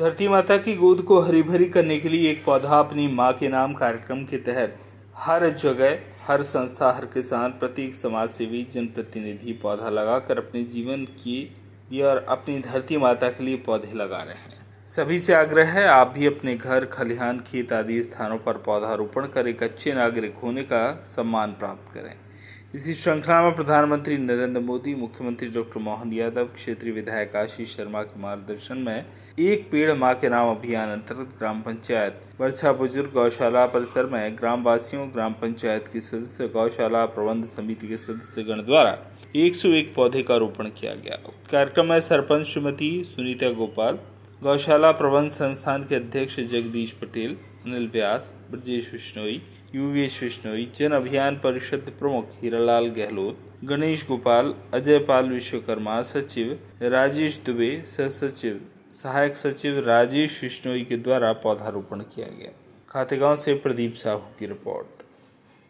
धरती माता की गोद को हरी भरी करने के लिए एक पौधा अपनी माँ के नाम कार्यक्रम के तहत हर जगह हर संस्था हर किसान प्रत्येक समाज सेवी जनप्रतिनिधि पौधा लगाकर अपने जीवन की और अपनी धरती माता के लिए पौधे लगा रहे हैं सभी से आग्रह है आप भी अपने घर खलिहान खेत आदि स्थानों पर पौधारोपण कर एक अच्छे नागरिक होने का सम्मान प्राप्त करें इसी श्रृंखला में प्रधानमंत्री नरेंद्र मोदी मुख्यमंत्री डॉक्टर मोहन यादव क्षेत्रीय विधायक आशीष शर्मा के मार्गदर्शन में एक पेड़ माँ के नाम अभियान अंतर्गत ग्राम पंचायत वर्षा बुजुर्ग गौशाला परिसर में ग्राम वासियों ग्राम पंचायत के सदस्य गौशाला प्रबंध समिति के सदस्यगण द्वारा एक पौधे का रोपण किया गया कार्यक्रम में सरपंच श्रीमती सुनीता गोपाल गौशाला प्रबंध संस्थान के अध्यक्ष जगदीश पटेल अनिल व्यास ब्रजेश विश्नोई यूवीएस विश्नोई जन अभियान परिषद प्रमुख हीरालाल गहलोत गणेश गोपाल अजय पाल विश्वकर्मा सचिव राजेश दुबे सचिव सहायक सचिव राजेश विश्नोई के द्वारा पौधारोपण किया गया खातेगांव से प्रदीप साहू की रिपोर्ट